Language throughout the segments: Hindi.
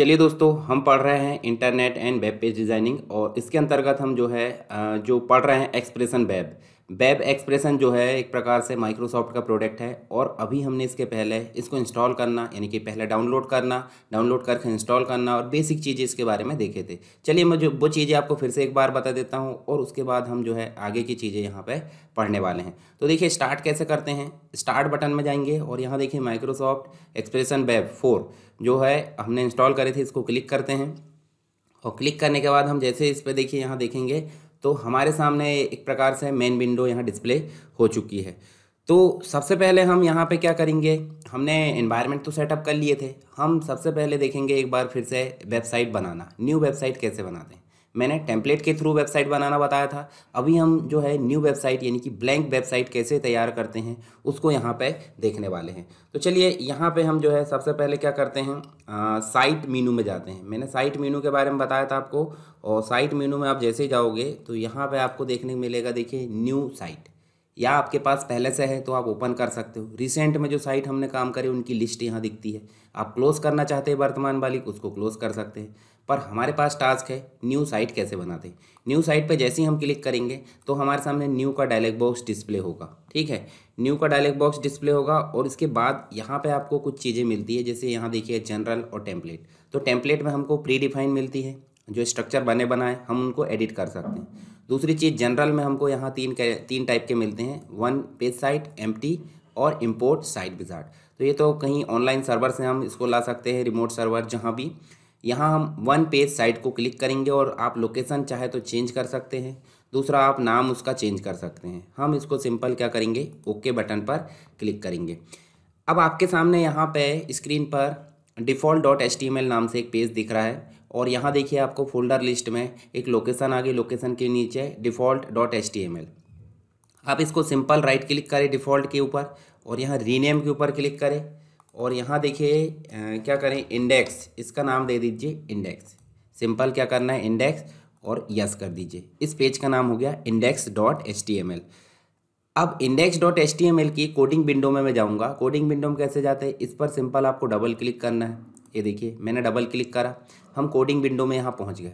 चलिए दोस्तों हम पढ़ रहे हैं internet and web page designing और इसके अंतर्गत हम जो है जो पढ़ रहे हैं एक्सप्रेशन वेब वेब एक्सप्रेशन जो है एक प्रकार से माइक्रोसॉफ्ट का प्रोडक्ट है और अभी हमने इसके पहले इसको इंस्टॉल करना यानी कि पहले डाउनलोड करना डाउनलोड करके इंस्टॉल करना और बेसिक चीज़ें इसके बारे में देखे थे चलिए मैं जो वो चीज़ें आपको फिर से एक बार बता देता हूँ और उसके बाद हम जो है आगे की चीज़ें यहाँ पर पढ़ने वाले हैं तो देखिए स्टार्ट कैसे करते हैं स्टार्ट बटन में जाएंगे और यहाँ देखिए माइक्रोसॉफ्ट एक्सप्रेशन वेब फोर जो है हमने इंस्टॉल करे थे इसको क्लिक करते हैं और क्लिक करने के बाद हम जैसे इस पर देखिए यहाँ देखेंगे तो हमारे सामने एक प्रकार से मेन विंडो यहाँ डिस्प्ले हो चुकी है तो सबसे पहले हम यहाँ पे क्या करेंगे हमने एनवायरनमेंट तो सेटअप कर लिए थे हम सबसे पहले देखेंगे एक बार फिर से वेबसाइट बनाना न्यू वेबसाइट कैसे बनाते हैं मैंने टेम्पलेट के थ्रू वेबसाइट बनाना बताया था अभी हम जो है न्यू वेबसाइट यानी कि ब्लैंक वेबसाइट कैसे तैयार करते हैं उसको यहाँ पे देखने वाले हैं तो चलिए यहाँ पे हम जो है सबसे पहले क्या करते हैं आ, साइट मीनू में जाते हैं मैंने साइट मीनू के बारे में बताया था आपको और साइट मीनू में आप जैसे ही जाओगे तो यहाँ पर आपको देखने को मिलेगा देखिए न्यू साइट या आपके पास पहले से है तो आप ओपन कर सकते हो रिसेंट में जो साइट हमने काम करी उनकी लिस्ट यहाँ दिखती है आप क्लोज करना चाहते हैं वर्तमान वाली उसको क्लोज कर सकते हैं पर हमारे पास टास्क है न्यू साइट कैसे बनाते हैं न्यू साइट पर जैसे ही हम क्लिक करेंगे तो हमारे सामने न्यू का डायलॉग बॉक्स डिस्प्ले होगा ठीक है न्यू का डायलॉग बॉक्स डिस्प्ले होगा और इसके बाद यहाँ पे आपको कुछ चीज़ें मिलती है जैसे यहाँ देखिए जनरल और टेम्पलेट तो टेम्पलेट में हमको प्री डिफाइन मिलती है जो स्ट्रक्चर बने बनाए हम उनको एडिट कर सकते हैं दूसरी चीज़ जनरल में हमको यहाँ तीन तीन टाइप के मिलते हैं वन पेज साइट एम और इम्पोर्ट साइट विजार्ट तो ये तो कहीं ऑनलाइन सर्वर से हम इसको ला सकते हैं रिमोट सर्वर जहाँ भी यहाँ हम वन पेज साइट को क्लिक करेंगे और आप लोकेशन चाहे तो चेंज कर सकते हैं दूसरा आप नाम उसका चेंज कर सकते हैं हम इसको सिंपल क्या करेंगे ओके बटन पर क्लिक करेंगे अब आपके सामने यहाँ पे स्क्रीन पर डिफ़ॉल्ट डॉट एच नाम से एक पेज दिख रहा है और यहाँ देखिए आपको फोल्डर लिस्ट में एक लोकेशन आ गई लोकेशन के नीचे default dot H T M L आप इसको सिंपल राइट क्लिक करें डिफ़ॉल्ट के ऊपर और यहाँ रीनेम के ऊपर क्लिक करें और यहाँ देखिए क्या करें इंडेक्स इसका नाम दे दीजिए इंडेक्स सिंपल क्या करना है इंडेक्स और यस कर दीजिए इस पेज का नाम हो गया index dot H T M L अब index dot H T M L की कोडिंग विंडो में मैं जाऊँगा कोडिंग विंडो में कैसे जाते हैं इस पर सिंपल आपको डबल क्लिक करना है ये देखिए मैंने डबल क्लिक करा हम कोडिंग विंडो में यहाँ पहुँच गए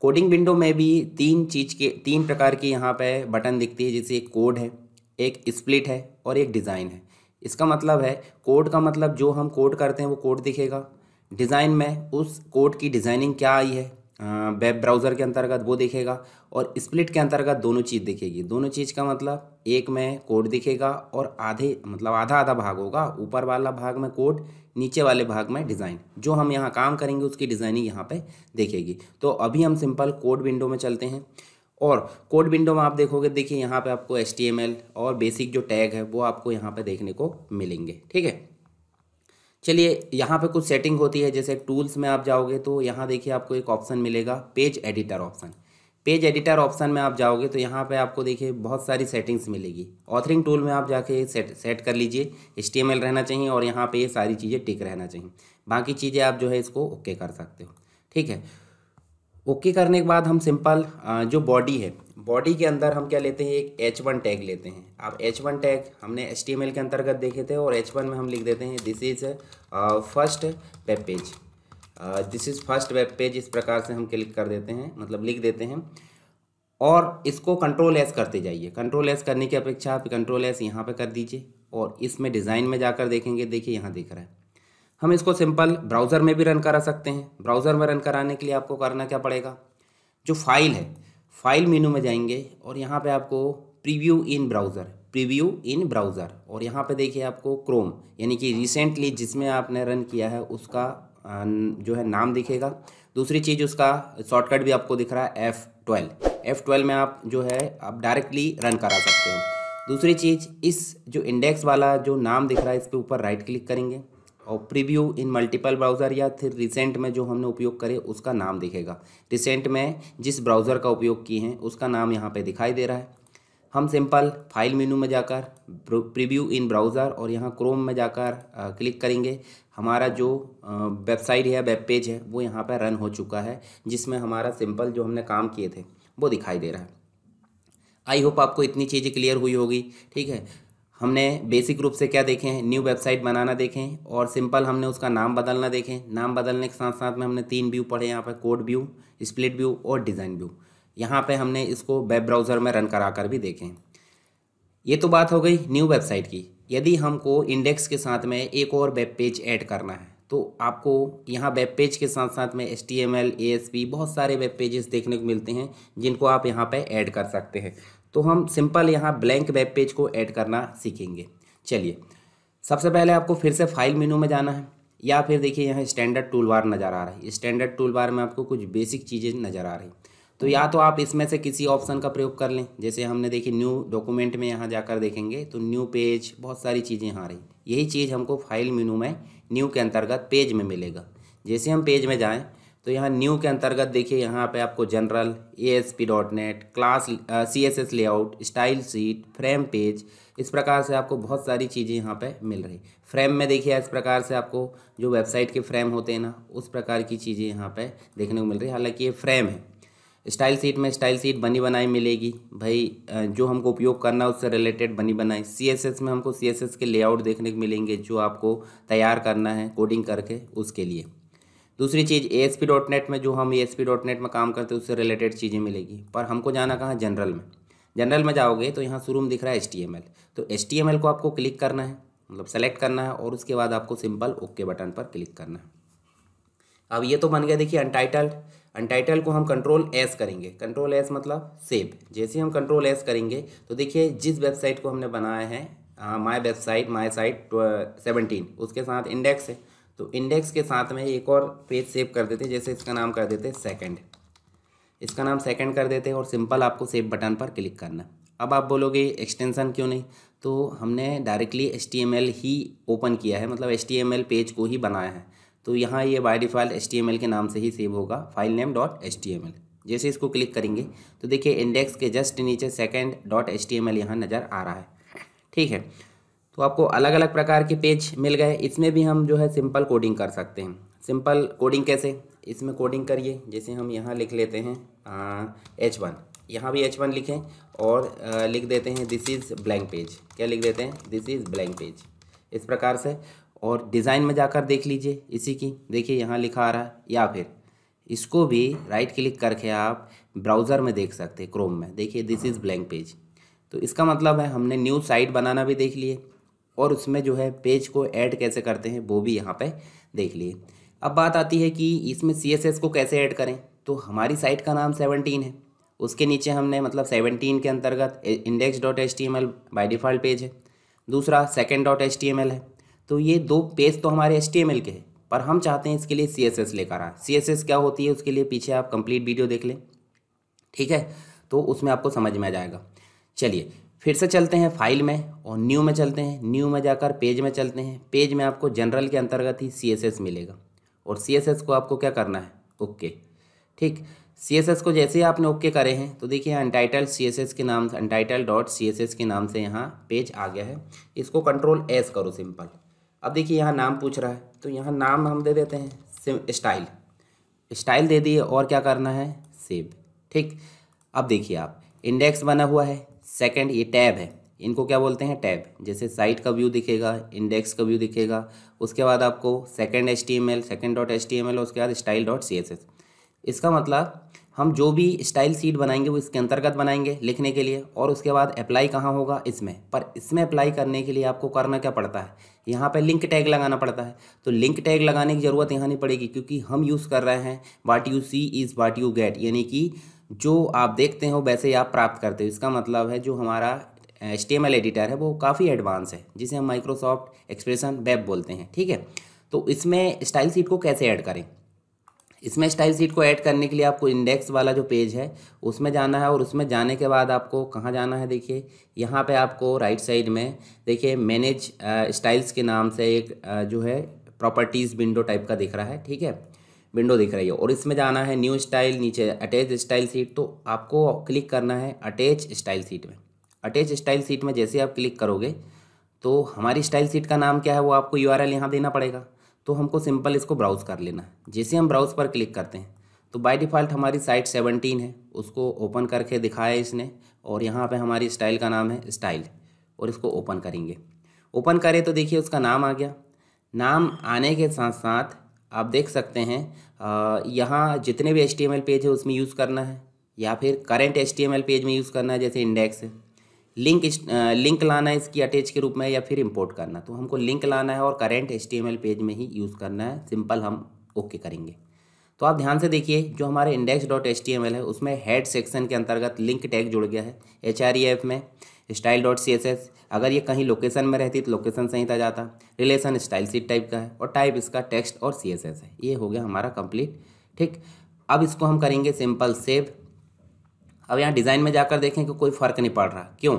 कोडिंग विंडो में भी तीन चीज़ के तीन प्रकार के यहाँ पे बटन दिखती है जैसे एक कोड है एक स्प्लिट है और एक डिज़ाइन है इसका मतलब है कोड का मतलब जो हम कोड करते हैं वो कोड दिखेगा डिज़ाइन में उस कोड की डिज़ाइनिंग क्या आई है वेब ब्राउज़र के अंतर्गत वो दिखेगा और स्प्लिट के अंतर्गत दोनों चीज़ दिखेगी दोनों चीज़ का मतलब एक में कोड दिखेगा और आधे मतलब आधा आधा भाग होगा ऊपर वाला भाग में कोड नीचे वाले भाग में डिज़ाइन जो हम यहाँ काम करेंगे उसकी डिज़ाइनिंग यहाँ पे देखेगी तो अभी हम सिंपल कोड विंडो में चलते हैं और कोड विंडो में आप देखोगे देखिए यहाँ पर आपको एस और बेसिक जो टैग है वो आपको यहाँ पर देखने को मिलेंगे ठीक है चलिए यहाँ पे कुछ सेटिंग होती है जैसे टूल्स में आप जाओगे तो यहाँ देखिए आपको एक ऑप्शन मिलेगा page editor option page editor option में आप जाओगे तो यहाँ पे आपको देखिए बहुत सारी सेटिंग्स मिलेगी ऑथरिंग टूल में आप जाके सेट सेट कर लीजिए एच रहना चाहिए और यहाँ पे ये सारी चीज़ें टिक रहना चाहिए बाकी चीज़ें आप जो है इसको ओके कर सकते हो ठीक है ओके करने के बाद हम सिंपल जो बॉडी है बॉडी के अंदर हम क्या लेते हैं एक एच वन टैग लेते हैं आप एच वन टैग हमने एच टी एम एल के अंतर्गत देखे थे और एच वन में हम लिख देते हैं this is first web page this is first web page इस प्रकार से हम क्लिक कर देते हैं मतलब लिख देते हैं और इसको कंट्रोल एस करते जाइए कंट्रोल एस करने की अपेक्षा आप कंट्रोल एस यहाँ पर कर दीजिए और इसमें डिज़ाइन में जाकर देखेंगे देखिए यहाँ दिख रहा है हम इसको सिंपल ब्राउज़र में भी रन करा सकते हैं ब्राउज़र में रन कराने के लिए आपको करना क्या पड़ेगा जो फाइल है फाइल मेनू में जाएंगे और यहाँ पे आपको preview in browser preview in browser और यहाँ पे देखिए आपको क्रोम यानी कि रिसेंटली जिसमें आपने रन किया है उसका जो है नाम दिखेगा दूसरी चीज़ उसका शॉर्टकट भी आपको दिख रहा है एफ़ ट्वेल्व एफ़ ट्वेल्व में आप जो है आप डायरेक्टली रन करा सकते हो दूसरी चीज़ इस जो इंडेक्स वाला जो नाम दिख रहा है इस पर ऊपर राइट क्लिक करेंगे और प्रीव्यू इन मल्टीपल ब्राउज़र या फिर रिसेंट में जो हमने उपयोग करे उसका नाम दिखेगा रिसेंट में जिस ब्राउज़र का उपयोग किए हैं उसका नाम यहाँ पे दिखाई दे रहा है हम सिंपल फाइल मेनू में जाकर प्रीव्यू इन ब्राउज़र और यहाँ क्रोम में जाकर क्लिक करेंगे हमारा जो वेबसाइट है वेब पेज है वो यहाँ पर रन हो चुका है जिसमें हमारा सिंपल जो हमने काम किए थे वो दिखाई दे रहा है आई होप आपको इतनी चीज़ें क्लियर हुई होगी ठीक है हमने बेसिक रूप से क्या देखें न्यू वेबसाइट बनाना देखें और सिंपल हमने उसका नाम बदलना देखें नाम बदलने के साथ साथ में हमने तीन व्यू पढ़े यहाँ पर कोड व्यू स्प्लिट व्यू और डिज़ाइन व्यू यहाँ पे हमने इसको वेब ब्राउज़र में रन करा कर भी देखें ये तो बात हो गई न्यू वेबसाइट की यदि हमको इंडेक्स के साथ में एक और वेब पेज ऐड करना है तो आपको यहाँ वेब पेज के साथ साथ में S T M L A S P बहुत सारे वेब पेजेस देखने को मिलते हैं जिनको आप यहाँ पे ऐड कर सकते हैं तो हम सिंपल यहाँ ब्लैंक वेब पेज को ऐड करना सीखेंगे चलिए सबसे पहले आपको फिर से फाइल मेनू में जाना है या फिर देखिए यहाँ स्टैंडर्ड टूल बार नज़र आ रहा है स्टैंडर्ड टूल बार में आपको कुछ बेसिक चीज़ें नज़र आ रही तो या तो आप इसमें से किसी ऑप्शन का प्रयोग कर लें जैसे हमने देखी न्यू डॉक्यूमेंट में यहाँ जाकर देखेंगे तो न्यू पेज बहुत सारी चीज़ें यहाँ रही यही चीज़ हमको फाइल मेनू में न्यू के अंतर्गत पेज में मिलेगा जैसे हम पेज में जाएँ तो यहाँ न्यू के अंतर्गत देखिए यहाँ पे आपको general A S P dot net class C S S layout style sheet frame page इस प्रकार से आपको बहुत सारी चीज़ें यहाँ पे मिल रही फ्रेम में देखिए इस प्रकार से आपको जो वेबसाइट के फ्रेम होते हैं ना उस प्रकार की चीज़ें यहाँ पे देखने को मिल रही है हालांकि ये फ्रेम है स्टाइल सीट में स्टाइल सीट बनी बनाई मिलेगी भाई जो हमको उपयोग करना है उससे रिलेटेड बनी बनाई एस में हमको एस के लेआउट देखने को मिलेंगे जो आपको तैयार करना है कोडिंग करके उसके लिए दूसरी चीज़ A S P dot net में जो हम A S P dot net में काम करते हैं उससे रिलेटेड चीज़ें मिलेगी पर हमको जाना कहाँ जनरल में जनरल में जाओगे तो यहाँ शुरू में दिख रहा है एच टी एम एल तो एच टी एम एल को आपको क्लिक करना है मतलब सेलेक्ट करना है और उसके बाद आपको सिंपल ओके बटन पर क्लिक करना है अब ये तो बन गया देखिए अनटाइटल्ड अनटाइटल को हम कंट्रोल एस करेंगे कंट्रोल एस मतलब सेव जैसे हम कंट्रोल एस करेंगे तो देखिए जिस वेबसाइट को हमने बनाया है my website my site seventeen उसके साथ इंडेक्स है तो इंडेक्स के साथ में एक और पेज सेव कर देते हैं जैसे इसका नाम कर देते हैं सेकेंड इसका नाम सेकेंड कर देते हैं और सिंपल आपको सेव बटन पर क्लिक करना अब आप बोलोगे एक्सटेंसन क्यों नहीं तो हमने डायरेक्टली एच ही ओपन किया है मतलब एच पेज को ही बनाया है तो यहाँ ये बाई डिफ़ॉल्ट एच के नाम से ही सेव होगा फाइल नेम डॉट एच जैसे इसको क्लिक करेंगे तो देखिए इंडेक्स के जस्ट नीचे सेकेंड डॉट एच टी यहाँ नज़र आ रहा है ठीक है तो आपको अलग अलग प्रकार के पेज मिल गए इसमें भी हम जो है सिंपल कोडिंग कर सकते हैं सिंपल कोडिंग कैसे इसमें कोडिंग करिए जैसे हम यहाँ लिख लेते हैं एच वन यहाँ भी एच वन लिखें और आ, लिख देते हैं दिस इज़ ब्लैंक पेज क्या लिख देते हैं दिस इज़ ब्लैंक पेज इस प्रकार से और डिज़ाइन में जाकर देख लीजिए इसी की देखिए यहाँ लिखा आ रहा है या फिर इसको भी राइट क्लिक करके आप ब्राउज़र में देख सकते हैं क्रोम में देखिए दिस इज़ ब्लैंक पेज तो इसका मतलब है हमने न्यू साइट बनाना भी देख लिए और उसमें जो है पेज को ऐड कैसे करते हैं वो भी यहाँ पे देख लिए अब बात आती है कि इसमें सी को कैसे ऐड करें तो हमारी साइट का नाम सेवनटीन है उसके नीचे हमने मतलब सेवनटीन के अंतर्गत index dot H T M L by default page है दूसरा second dot H T M L है तो ये दो पेज तो हमारे एच टी एम एल के हैं पर हम चाहते हैं इसके लिए सी एस एस लेकर आए सी एस एस क्या होती है उसके लिए पीछे आप कंप्लीट वीडियो देख लें ठीक है तो उसमें आपको समझ में आ जाएगा चलिए फिर से चलते हैं फाइल में और न्यू में चलते हैं न्यू में जाकर पेज में चलते हैं पेज में आपको जनरल के अंतर्गत ही सी मिलेगा और सी को आपको क्या करना है ओके ठीक सी को जैसे ही आपने ओके करे हैं तो देखिए अनटाइटल सी के नाम से अनटाइटल डॉट सी के नाम से यहाँ पेज आ गया है इसको कंट्रोल एस करो सिंपल अब देखिए यहाँ नाम पूछ रहा है तो यहाँ नाम हम दे देते हैं स्टाइल स्टाइल दे दिए और क्या करना है सेव ठीक अब देखिए आप इंडेक्स बना हुआ है सेकंड ये टैब है इनको क्या बोलते हैं टैब जैसे साइट का व्यू दिखेगा इंडेक्स का व्यू दिखेगा उसके बाद आपको second H T M L second dot H T M L उसके बाद style dot C S S इसका मतलब हम जो भी स्टाइल सीट बनाएंगे वो इसके अंतर्गत बनाएंगे लिखने के लिए और उसके बाद अप्लाई कहाँ होगा इसमें पर इसमें अप्लाई करने के लिए आपको करना क्या पड़ता है यहाँ पर लिंक टैग लगाना पड़ता है तो लिंक टैग लगाने की ज़रूरत यहाँ नहीं पड़ेगी क्योंकि हम यूज़ कर रहे हैं what you see is what you get यानी कि जो आप देखते हो वैसे ही आप प्राप्त करते हो इसका मतलब है जो हमारा एल एडिटर है वो काफ़ी एडवांस है जिसे हम माइक्रोसॉफ्ट एक्सप्रेशन वेब बोलते हैं ठीक है तो इसमें स्टाइल सीट को कैसे ऐड करें इसमें स्टाइल सीट को ऐड करने के लिए आपको इंडेक्स वाला जो पेज है उसमें जाना है और उसमें जाने के बाद आपको कहाँ जाना है देखिए यहाँ पे आपको राइट साइड में देखिए मैनेज स्टाइल्स के नाम से एक जो है प्रॉपर्टीज़ विंडो टाइप का दिख रहा है ठीक है विंडो दिख रही है और इसमें जाना है न्यू स्टाइल नीचे अटैच स्टाइल सीट तो आपको क्लिक करना है अटैच स्टाइल सीट में अटैच स्टाइल सीट में जैसे आप क्लिक करोगे तो हमारी स्टाइल सीट का नाम क्या है वो आपको यू आर एल यहाँ देना पड़ेगा तो हमको सिंपल इसको ब्राउज़ कर लेना है जैसे हम ब्राउज़ पर क्लिक करते हैं तो बाय डिफ़ॉल्ट हमारी साइट सेवनटीन है उसको ओपन करके दिखाया इसने और यहाँ पे हमारी स्टाइल का नाम है स्टाइल और इसको ओपन करेंगे ओपन करें तो देखिए उसका नाम आ गया नाम आने के साथ साथ आप देख सकते हैं यहाँ जितने भी एच पेज है उसमें यूज़ करना है या फिर करेंट एच पेज में यूज़ करना है जैसे इंडेक्स लिंक लिंक लाना है इसकी अटैच के रूप में या फिर इंपोर्ट करना तो हमको लिंक लाना है और करेंट एच पेज में ही यूज़ करना है सिंपल हम ओके करेंगे तो आप ध्यान से देखिए जो हमारे इंडेक्स डॉट एच है उसमें हेड सेक्शन के अंतर्गत लिंक टैग जुड़ गया है एच e में style dot C S S अगर ये कहीं लोकेशन में रहती तो लोकेशन सहित आ जाता रिलेशन स्टाइल सीट टाइप का है और टाइप इसका टेक्स्ट और सी एस एस है ये हो गया हमारा कंप्लीट ठीक अब इसको हम करेंगे सिंपल सेव अब यहाँ डिज़ाइन में जाकर देखें कि कोई फ़र्क नहीं पड़ रहा क्यों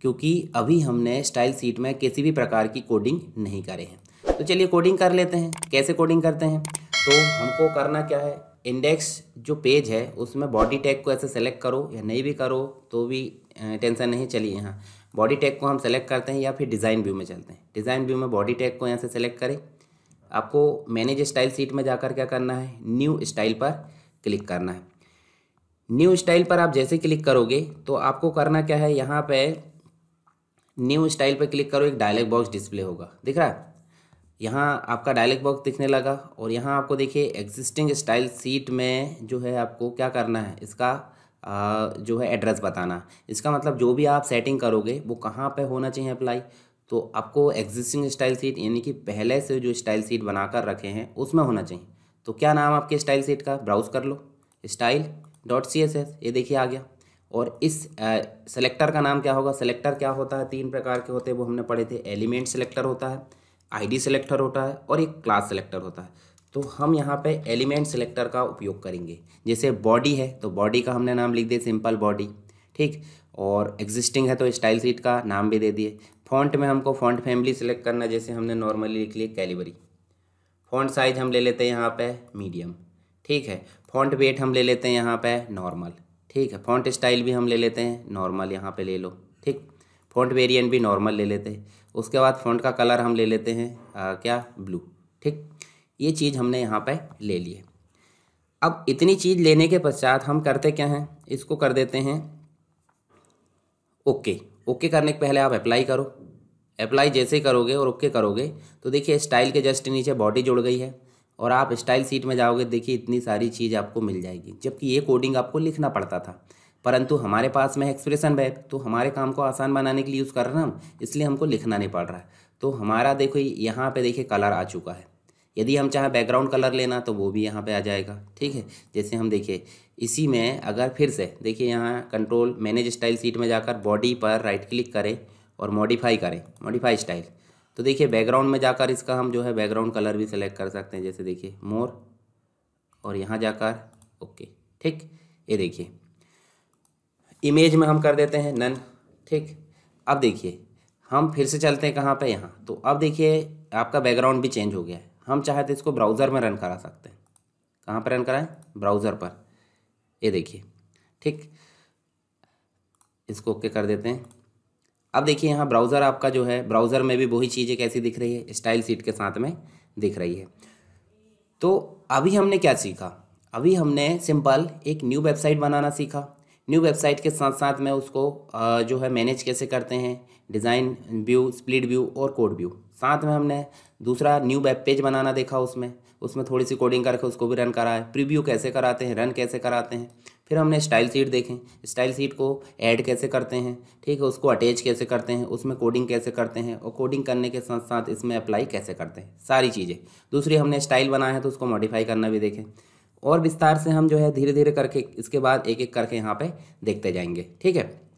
क्योंकि अभी हमने स्टाइल सीट में किसी भी प्रकार की कोडिंग नहीं करे हैं तो चलिए कोडिंग कर लेते हैं कैसे कोडिंग करते हैं तो हमको करना क्या है इंडेक्स जो पेज है उसमें बॉडी टैग को ऐसे सेलेक्ट करो या नहीं भी करो तो भी टेंशन नहीं चलिए यहाँ बॉडी टैग को हम सेलेक्ट करते हैं या फिर डिज़ाइन व्यू में चलते हैं डिज़ाइन व्यू में बॉडी टैग को यहाँ से सेलेक्ट करें आपको मैनेज स्टाइल सीट में जाकर क्या करना है न्यू स्टाइल पर क्लिक करना है न्यू स्टाइल पर आप जैसे क्लिक करोगे तो आपको करना क्या है यहाँ पर न्यू स्टाइल पर क्लिक करो एक डायलॉग बॉक्स डिस्प्ले होगा दिख रहा है यहाँ आपका डायलॉग बॉक्स दिखने लगा और यहाँ आपको देखिए एग्जिस्टिंग स्टाइल सीट में जो है आपको क्या करना है इसका जो है एड्रेस बताना इसका मतलब जो भी आप सेटिंग करोगे वो कहाँ पे होना चाहिए अप्लाई तो आपको एग्जिस्टिंग स्टाइल सीट यानी कि पहले से जो स्टाइल सीट बनाकर रखे हैं उसमें होना चाहिए तो क्या नाम आपके स्टाइल सीट का ब्राउज कर लो style dot C S S ये देखिए आ गया और इस सेलेक्टर का नाम क्या होगा सेलेक्टर क्या होता है तीन प्रकार के होते हैं वो हमने पढ़े थे एलिमेंट सेलेक्टर होता है आईडी सेलेक्टर होता है और एक क्लास सेलेक्टर होता है तो हम यहाँ पे एलिमेंट सिलेक्टर का उपयोग करेंगे जैसे बॉडी है तो बॉडी का हमने नाम लिख दिया सिंपल बॉडी ठीक और एग्जिस्टिंग है तो स्टाइल सीट का नाम भी दे दिए फॉन्ट में हमको फॉन्ट फैमिली सिलेक्ट करना जैसे हमने नॉर्मली लिख लिया कैलिबरी फॉन्ट साइज हम ले लेते हैं यहाँ पे मीडियम ठीक है फॉन्ट वेट हम ले लेते हैं यहाँ पे नॉर्मल ठीक है फॉन्ट स्टाइल भी हम ले लेते हैं नॉर्मल यहाँ पे ले लो ठीक फॉन्ट वेरिएंट भी नॉर्मल ले लेते हैं उसके बाद फॉन्ट का कलर हम ले लेते हैं आ, क्या ब्लू ठीक ये चीज़ हमने यहाँ पर ले ली है अब इतनी चीज़ लेने के पश्चात हम करते क्या हैं इसको कर देते हैं ओके ओके करने के पहले आप अप्लाई करो अप्लाई जैसे ही करोगे और ओके करोगे तो देखिए स्टाइल के जस्ट नीचे बॉडी जुड़ गई है और आप स्टाइल सीट में जाओगे देखिए इतनी सारी चीज़ आपको मिल जाएगी जबकि ये कोडिंग आपको लिखना पड़ता था परंतु हमारे पास में एक्सप्रेशन बैग तो हमारे काम को आसान बनाने के लिए यूज़ कर रहे हैं हम इसलिए हमको लिखना नहीं पड़ रहा है तो हमारा देखो यहाँ पे देखिए कलर आ चुका है यदि हम चाहें बैकग्राउंड कलर लेना तो वो भी यहाँ पे आ जाएगा ठीक है जैसे हम देखिए इसी में अगर फिर से देखिए यहाँ कंट्रोल मैनेज स्टाइल सीट में जाकर बॉडी पर राइट क्लिक करें और मॉडिफाई करें मॉडिफाई स्टाइल तो देखिए बैकग्राउंड में जाकर इसका हम जो है बैकग्राउंड कलर भी सिलेक्ट कर सकते हैं जैसे देखिए मोर और यहाँ जाकर ओके ठीक ये देखिए इमेज में हम कर देते हैं नन ठीक अब देखिए हम फिर से चलते हैं कहाँ पे यहाँ तो अब देखिए आपका बैकग्राउंड भी चेंज हो गया है हम चाहे तो इसको ब्राउज़र में रन करा सकते हैं कहाँ पर रन कराएं ब्राउज़र पर ये देखिए ठीक इसको ओके कर देते हैं अब देखिए यहाँ ब्राउज़र आपका जो है ब्राउज़र में भी वही चीज़ें कैसी दिख रही है स्टाइल सीट के साथ में दिख रही है तो अभी हमने क्या सीखा अभी हमने सिंपल एक न्यू वेबसाइट बनाना सीखा न्यू वेबसाइट के साथ साथ मैं उसको जो है मैनेज कैसे करते हैं डिज़ाइन व्यू स्प्लिट व्यू और कोड व्यू साथ में हमने दूसरा न्यू वेब पेज बनाना देखा उसमें उसमें थोड़ी सी कोडिंग करके उसको भी रन कराए प्रीव्यू कैसे कराते हैं रन कैसे कराते हैं फिर हमने स्टाइल सीट देखें स्टाइल सीट को ऐड कैसे करते हैं ठीक है उसको अटैच कैसे करते हैं उसमें कोडिंग कैसे करते हैं और कोडिंग करने के साथ साथ इसमें अप्लाई कैसे करते हैं सारी चीज़ें दूसरी हमने स्टाइल बनाया है तो उसको मॉडिफाई करना भी देखें और विस्तार से हम जो है धीरे धीरे करके इसके बाद एक एक करके यहाँ पे देखते जाएंगे ठीक है